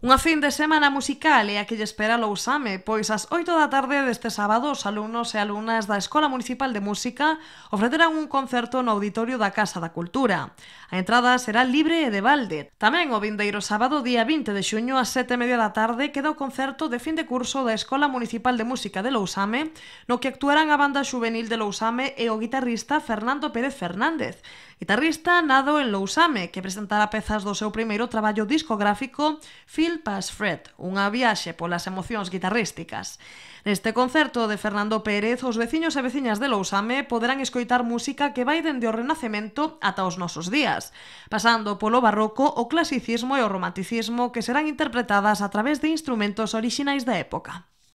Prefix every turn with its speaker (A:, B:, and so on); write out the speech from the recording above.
A: Unha fin de semana musical é a que lle espera Lousame, pois ás 8 da tarde deste sábado os alumnos e alumnas da Escola Municipal de Música ofrecerán un concerto no auditorio da Casa da Cultura. A entrada será libre e de balde. Tamén o vindeiro sábado día 20 de xuño ás 7 media da tarde queda o concerto de fin de curso da Escola Municipal de Música de Lousame, no que actuarán a banda xuvenil de Lousame e o guitarrista Fernando Pérez Fernández guitarrista nado en Lousame, que presentará pezas do seu primeiro traballo discográfico Phil Pass Fred, unha viaxe polas emocións guitarrísticas. Neste concerto de Fernando Pérez, os veciños e veciñas de Lousame poderán escoitar música que vai dende o Renacemento ata os nosos días, pasando polo barroco, o clasicismo e o romanticismo que serán interpretadas a través de instrumentos orixinais da época.